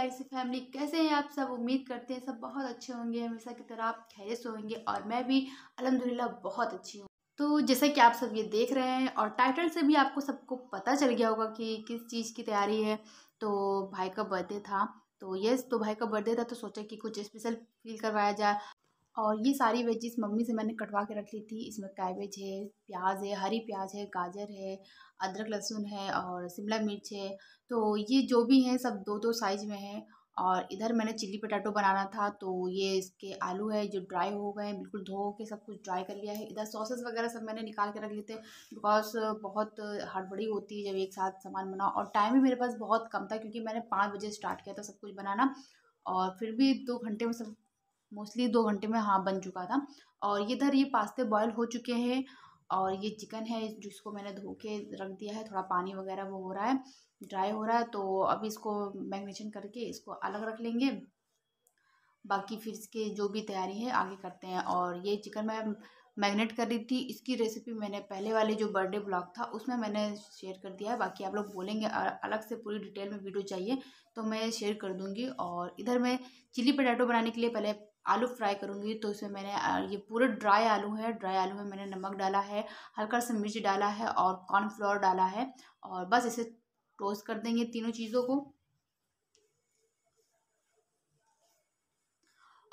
प्यारी सी फैमिली कैसे हैं आप सब उम्मीद करते हैं सब बहुत अच्छे होंगे हमेशा की तरह आप खैर से होंगे और मैं भी अलहमदिल्ला बहुत अच्छी हूँ तो जैसा कि आप सब ये देख रहे हैं और टाइटल से भी आपको सबको पता चल गया होगा कि किस चीज़ की तैयारी है तो भाई का बर्थडे था तो यस तो भाई का बर्थडे था तो सोचा कि कुछ स्पेशल फील करवाया जाए और ये सारी वेजेस मम्मी से मैंने कटवा के रख ली थी इसमें कैबेज है प्याज है हरी प्याज है गाजर है अदरक लहसुन है और शिमला मिर्च है तो ये जो भी हैं सब दो दो साइज़ में हैं और इधर मैंने चिल्ली पटाटो बनाना था तो ये इसके आलू है जो ड्राई हो गए हैं बिल्कुल धो के सब कुछ ड्राई कर लिया है इधर सॉसेस वगैरह सब मैंने निकाल के रख लेते थे बिकॉज बहुत हड़बड़ी होती है जब एक साथ सामान बनाओ और टाइम भी मेरे पास बहुत कम था क्योंकि मैंने पाँच बजे स्टार्ट किया था सब कुछ बनाना और फिर भी दो घंटे में सब मोस्टली दो घंटे में हाँ बन चुका था और ये इधर ये पास्ते बॉयल हो चुके हैं और ये चिकन है जिसको मैंने धो के रख दिया है थोड़ा पानी वगैरह वो हो रहा है ड्राई हो रहा है तो अभी इसको मैग्नेशन करके इसको अलग रख लेंगे बाकी फिर इसके जो भी तैयारी है आगे करते हैं और ये चिकन मैं मैगनेट कर रही थी इसकी रेसिपी मैंने पहले वाले जो बर्थडे ब्लॉग था उसमें मैंने शेयर कर दिया है बाकी आप लोग बोलेंगे अलग से पूरी डिटेल में वीडियो चाहिए तो मैं शेयर कर दूंगी और इधर मैं चिली पटाटो बनाने के लिए पहले आलू फ्राई करूँगी तो इसमें मैंने ये पूरे ड्राई आलू है ड्राई आलू में मैंने नमक डाला है हल्का सा मिर्च डाला है और कॉर्नफ्लोर डाला है और बस इसे टोस्ट कर देंगे तीनों चीज़ों को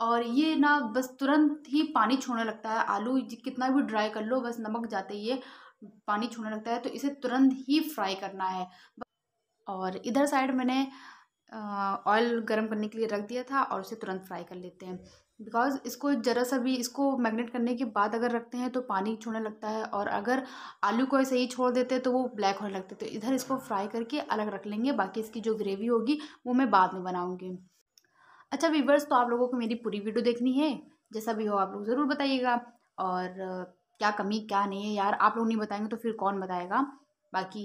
और ये ना बस तुरंत ही पानी छोड़ने लगता है आलू कितना भी ड्राई कर लो बस नमक जाते ही पानी छोड़ने लगता है तो इसे तुरंत ही फ्राई करना है और इधर साइड मैंने ऑयल गर्म करने के लिए रख दिया था और उसे तुरंत फ्राई कर लेते हैं बिकॉज़ इसको ज़रा सा भी इसको मैग्नेट करने के बाद अगर रखते हैं तो पानी छोड़ने लगता है और अगर आलू को ऐसे ही छोड़ देते हैं तो वो ब्लैक होने लगते तो इधर इसको फ्राई करके अलग रख लेंगे बाकी इसकी जो ग्रेवी होगी वो मैं बाद में बनाऊँगी अच्छा वीवर्स तो आप लोगों को मेरी पूरी वीडियो देखनी है जैसा भी हो आप लोग ज़रूर बताइएगा और क्या कमी क्या नहीं है यार आप लोग नहीं बताएंगे तो फिर कौन बताएगा बाकी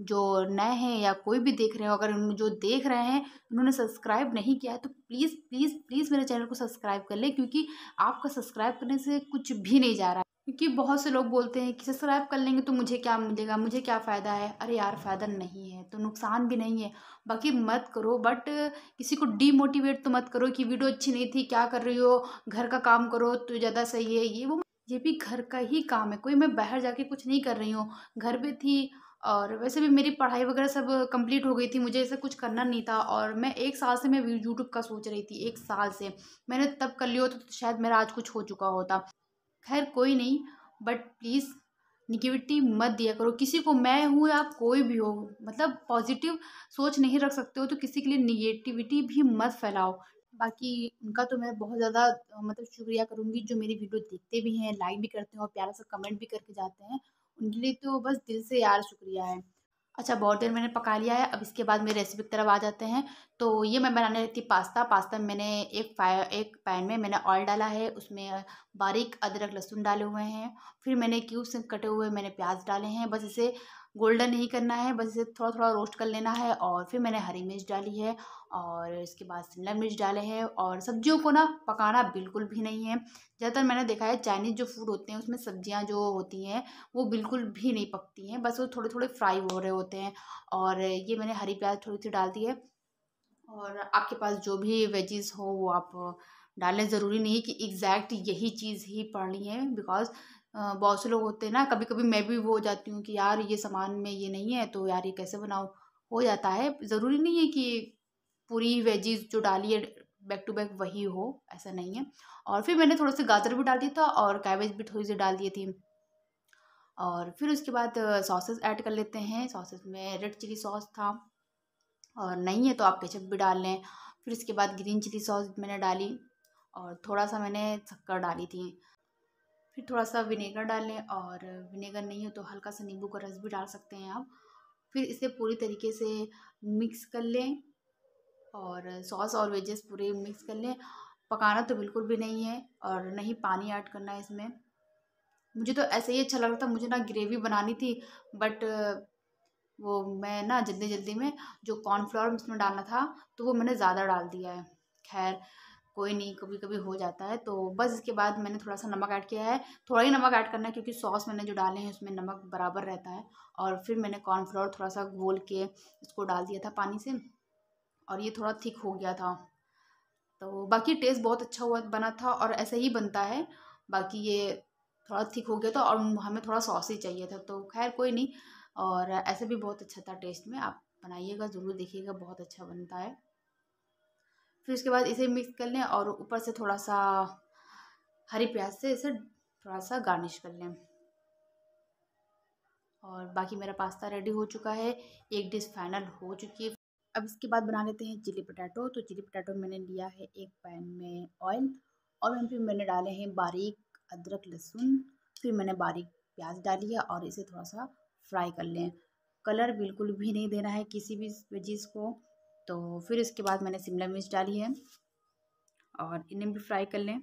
जो नए हैं या कोई भी देख रहे हो अगर जो देख रहे हैं उन्होंने सब्सक्राइब नहीं किया है तो प्लीज़ प्लीज़ प्लीज़ मेरे चैनल को सब्सक्राइब कर लें क्योंकि आपका सब्सक्राइब करने से कुछ भी नहीं जा रहा है क्योंकि बहुत से लोग बोलते हैं कि सब्सक्राइब कर लेंगे तो मुझे क्या मिलेगा मुझे क्या फ़ायदा है अरे यार फ़ायदा नहीं है तो नुकसान भी नहीं है बाकी मत करो बट किसी को डीमोटिवेट तो मत करो कि वीडियो अच्छी नहीं थी क्या कर रही हो घर का काम करो तो ज़्यादा सही है ये वो ये भी घर का ही काम है कोई मैं बाहर जाके कुछ नहीं कर रही हूँ घर पर थी और वैसे भी मेरी पढ़ाई वगैरह सब कंप्लीट हो गई थी मुझे ऐसा कुछ करना नहीं था और मैं एक साल से मैं यूट्यूब का सोच रही थी एक साल से मैंने तब कर लिया तो शायद मेरा आज कुछ हो चुका होता खैर कोई नहीं बट प्लीज़ निगेटिविटी मत दिया करो किसी को मैं हूँ या आप कोई भी हो मतलब पॉजिटिव सोच नहीं रख सकते हो तो किसी के लिए निगेटिविटी भी मत फैलाओ बाकी उनका तो मैं बहुत ज़्यादा मतलब शुक्रिया करूँगी जो मेरी वीडियो देखते भी हैं लाइक भी करते हैं और प्यारा सा कमेंट भी करके जाते हैं उनके लिए तो बस दिल से यार शुक्रिया है अच्छा बहुत देर मैंने पका लिया है अब इसके बाद मेरी रेसिपी की तरफ आ जाते हैं तो ये मैं बनाने रहती पास्ता पास्ता मैंने एक फायर एक पैन में मैंने ऑयल डाला है उसमें बारीक अदरक लहसुन डाले हुए हैं फिर मैंने क्यूब्स कटे हुए मैंने प्याज डाले हैं बस इसे गोल्डन नहीं करना है बस इसे थोड़ा थोड़ा रोस्ट कर लेना है और फिर मैंने हरी मिर्च डाली है और इसके बाद शिमला मिर्च डाले हैं और सब्जियों को ना पकाना बिल्कुल भी नहीं है ज़्यादातर मैंने देखा है चाइनीज़ जो फूड होते हैं उसमें सब्जियां जो होती हैं वो बिल्कुल भी नहीं पकती हैं बस वो थोड़े थोड़े फ्राई हो रहे होते हैं और ये मैंने हरी प्याज थोड़ी सी डाल दी है और आपके पास जो भी वेजिज़ हो वो आप डालें ज़रूरी नहीं कि एग्जैक्ट यही चीज़ ही पड़नी है बिकॉज़ बहुत से लोग होते हैं ना कभी कभी मैं भी वो हो जाती हूँ कि यार ये सामान में ये नहीं है तो यार ये कैसे बनाऊँ हो जाता है ज़रूरी नहीं है कि पूरी वेजीज जो डाली है बैक टू बैक वही हो ऐसा नहीं है और फिर मैंने थोड़े से गाजर भी डाल दिया था और कैबेज भी थोड़ी सी डाल दी थी और फिर उसके बाद सॉसेस ऐड कर लेते हैं सॉसेस में रेड चिली सॉस था और नहीं है तो आप केचप भी डाल लें फिर इसके बाद ग्रीन चिली सॉस मैंने डाली और थोड़ा सा मैंने शक्कर डाली थी फिर थोड़ा सा विनेगर डालें और विनेगर नहीं हो तो हल्का सा नींबू का रस भी डाल सकते हैं आप फिर इसे पूरी तरीके से मिक्स कर लें और सॉस और वेजेस पूरे मिक्स कर लें पकाना तो बिल्कुल भी नहीं है और नहीं पानी ऐड करना है इसमें मुझे तो ऐसे ही अच्छा लग रहा था मुझे ना ग्रेवी बनानी थी बट वो मैं ना जल्दी जल्दी में जो कॉर्नफ्लावर इसमें डालना था तो वो मैंने ज़्यादा डाल दिया है खैर कोई नहीं कभी कभी हो जाता है तो बस इसके बाद मैंने थोड़ा सा नमक ऐड किया है थोड़ा ही नमक ऐड करना है क्योंकि सॉस मैंने जो डाले हैं उसमें नमक बराबर रहता है और फिर मैंने कॉर्नफ्लोर थोड़ा सा घोल के इसको डाल दिया था पानी से और ये थोड़ा थिक हो गया था तो बाकी टेस्ट बहुत अच्छा हुआ बना था और ऐसा ही बनता है बाकी ये थोड़ा थिक हो गया था और हमें थोड़ा सॉस ही चाहिए था तो खैर कोई नहीं और ऐसे भी बहुत अच्छा था टेस्ट में आप बनाइएगा ज़रूर देखिएगा बहुत अच्छा बनता है फिर उसके बाद इसे मिक्स कर लें और ऊपर से थोड़ा सा हरी प्याज से इसे थोड़ा सा गार्निश कर लें और बाकी मेरा पास्ता रेडी हो चुका है एक डिश फाइनल हो चुकी है अब इसके बाद बना लेते हैं चिली पटाटो तो चिली पटाटो मैंने लिया है एक पैन में ऑयल और फिर मैंने डाले हैं बारीक अदरक लहसुन फिर मैंने बारीक प्याज डाली है और इसे थोड़ा सा फ्राई कर लें कलर बिल्कुल भी नहीं देना है किसी भी वेजिस को तो फिर इसके बाद मैंने शिमला मिर्च डाली है और इन्हें भी फ्राई कर लें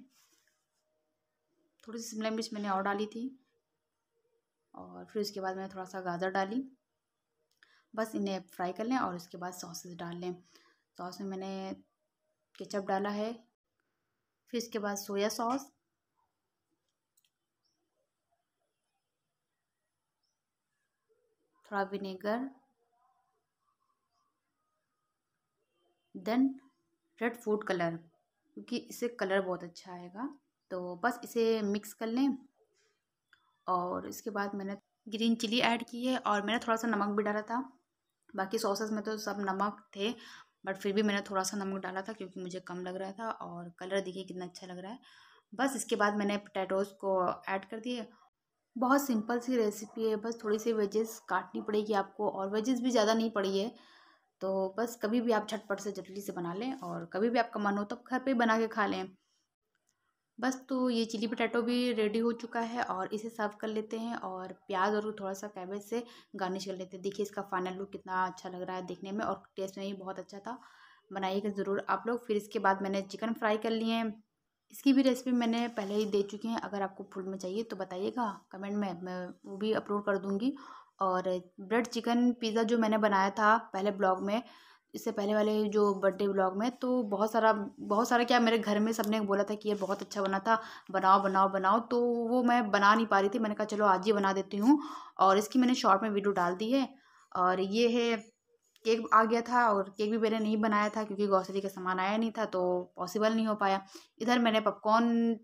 थोड़ी सी शिमला मिर्च मैंने और डाली थी और फिर उसके बाद मैंने थोड़ा सा गाजर डाली बस इन्हें फ्राई कर लें और उसके बाद सॉसेस डाल लें सॉस में मैंने केचप डाला है फिर इसके बाद सोया सॉस थोड़ा vinegar then red food colour क्योंकि इससे कलर बहुत अच्छा आएगा तो बस इसे मिक्स कर लें और इसके बाद मैंने ग्रीन चिली ऐड की है और मैंने थोड़ा सा नमक भी डाला था बाकी सॉसेस में तो सब नमक थे बट फिर भी मैंने थोड़ा सा नमक डाला था क्योंकि मुझे कम लग रहा था और कलर देखिए कितना अच्छा लग रहा है बस इसके बाद मैंने पोटैटोज़ को ऐड कर दिए बहुत सिंपल सी रेसिपी है बस थोड़ी सी वेजेस काटनी पड़ेगी आपको और वेजेस भी ज़्यादा नहीं पड़ी है तो बस कभी भी आप झटपट से जल्दी से बना लें और कभी भी आपका मन हो तो घर पे ही बना के खा लें बस तो ये चिली पटेटो भी रेडी हो चुका है और इसे सर्व कर लेते हैं और प्याज और थोड़ा सा कैबेज से गार्निश कर लेते हैं देखिए इसका फाइनल लुक कितना अच्छा लग रहा है देखने में और टेस्ट में भी बहुत अच्छा था बनाइएगा ज़रूर आप लोग फिर इसके बाद मैंने चिकन फ्राई कर लिए हैं इसकी भी रेसिपी मैंने पहले ही दे चुकी हैं अगर आपको फुल में चाहिए तो बताइएगा कमेंट में मैं वो भी अपलोड कर दूँगी और ब्रेड चिकन पिज़्ज़ा जो मैंने बनाया था पहले ब्लॉग में इससे पहले वाले जो बर्थडे ब्लॉग में तो बहुत सारा बहुत सारा क्या मेरे घर में सबने बोला था कि ये बहुत अच्छा बना था बनाओ बनाओ बनाओ तो वो मैं बना नहीं पा रही थी मैंने कहा चलो आज ही बना देती हूँ और इसकी मैंने शॉर्ट में वीडियो डाल दी है और ये है केक आ गया था और केक भी मैंने नहीं बनाया था क्योंकि ग्रॉसरी का सामान आया नहीं था तो पॉसिबल नहीं हो पाया इधर मैंने पॉपकॉर्न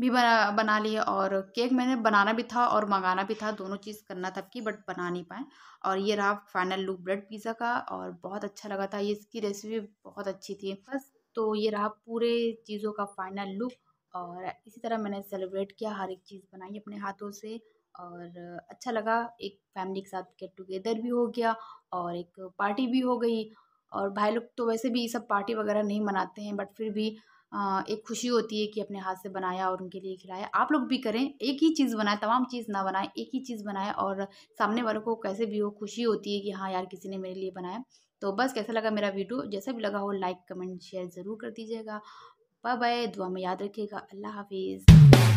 भी बना बना लिए और केक मैंने बनाना भी था और मंगाना भी था दोनों चीज़ करना था कि बट बना नहीं पाए और ये रहा फाइनल लुक ब्रेड पिज़्ज़ा का और बहुत अच्छा लगा था ये इसकी रेसिपी बहुत अच्छी थी बस तो ये रहा पूरे चीज़ों का फाइनल लुक और इसी तरह मैंने सेलिब्रेट किया हर एक चीज़ बनाई अपने हाथों से और अच्छा लगा एक फैमिली के साथ गेट टुगेदर भी हो गया और एक पार्टी भी हो गई और भाई लोग तो वैसे भी सब पार्टी वगैरह नहीं मनाते हैं बट फिर भी एक खुशी होती है कि अपने हाथ से बनाया और उनके लिए खिलाया आप लोग भी करें एक ही चीज़ बनाए तमाम चीज़ ना बनाएं एक ही चीज़ बनाए और सामने वालों को कैसे भी हो खुशी होती है कि हाँ यार किसी ने मेरे लिए बनाया तो बस कैसा लगा मेरा वीडियो जैसा भी लगा हो लाइक कमेंट शेयर ज़रूर कर दीजिएगा बाय बाय दुआ में याद रखिएगा अल्लाह हाफिज़